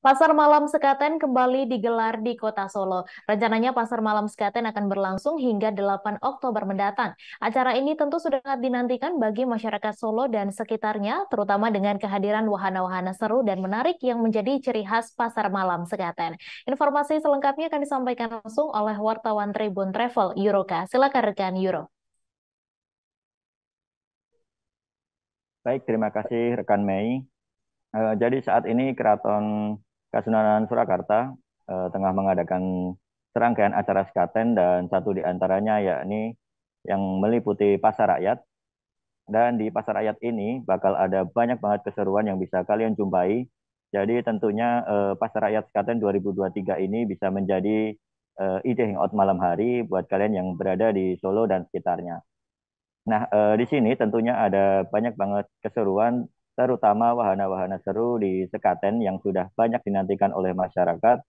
Pasar Malam Sekaten kembali digelar di Kota Solo. Rencananya Pasar Malam Sekaten akan berlangsung hingga 8 Oktober mendatang. Acara ini tentu sudah sangat dinantikan bagi masyarakat Solo dan sekitarnya, terutama dengan kehadiran wahana-wahana seru dan menarik yang menjadi ciri khas Pasar Malam Sekaten. Informasi selengkapnya akan disampaikan langsung oleh wartawan Tribun Travel, Euroka. Silakan rekan Euro. Baik, terima kasih rekan Mei. Eh, jadi saat ini Keraton Kasunanan Surakarta eh, tengah mengadakan serangkaian acara skaten dan satu di antaranya yakni yang meliputi pasar rakyat. Dan di pasar rakyat ini bakal ada banyak banget keseruan yang bisa kalian jumpai. Jadi tentunya eh, pasar rakyat skaten 2023 ini bisa menjadi eh, ide hangout malam hari buat kalian yang berada di Solo dan sekitarnya. Nah, eh, di sini tentunya ada banyak banget keseruan terutama wahana-wahana seru di Sekaten yang sudah banyak dinantikan oleh masyarakat.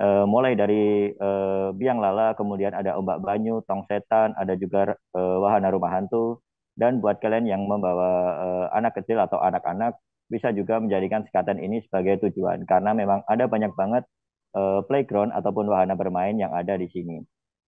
E, mulai dari e, biang lala, kemudian ada ombak banyu, tong setan, ada juga e, wahana rumah hantu. Dan buat kalian yang membawa e, anak kecil atau anak-anak, bisa juga menjadikan Sekaten ini sebagai tujuan karena memang ada banyak banget e, playground ataupun wahana bermain yang ada di sini.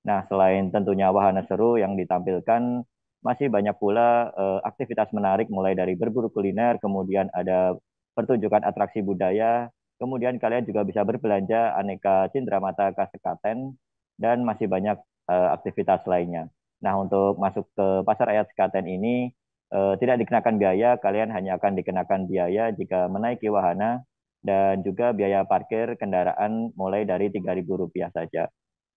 Nah, selain tentunya wahana seru yang ditampilkan masih banyak pula uh, aktivitas menarik mulai dari berburu kuliner, kemudian ada pertunjukan atraksi budaya, kemudian kalian juga bisa berbelanja aneka cindera mata khas Sekaten dan masih banyak uh, aktivitas lainnya. Nah, untuk masuk ke pasar ayat Sekaten ini uh, tidak dikenakan biaya, kalian hanya akan dikenakan biaya jika menaiki wahana dan juga biaya parkir kendaraan mulai dari Rp3.000 saja.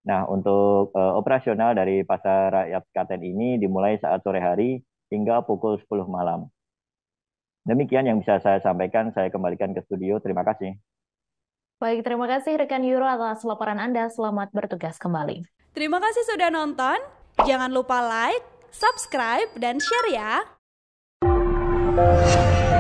Nah, untuk uh, operasional dari Pasar Rakyat katen ini dimulai saat sore hari hingga pukul 10 malam. Demikian yang bisa saya sampaikan, saya kembalikan ke studio. Terima kasih. Baik, terima kasih rekan Euro atas laporan Anda. Selamat bertugas kembali. Terima kasih sudah nonton. Jangan lupa like, subscribe, dan share ya.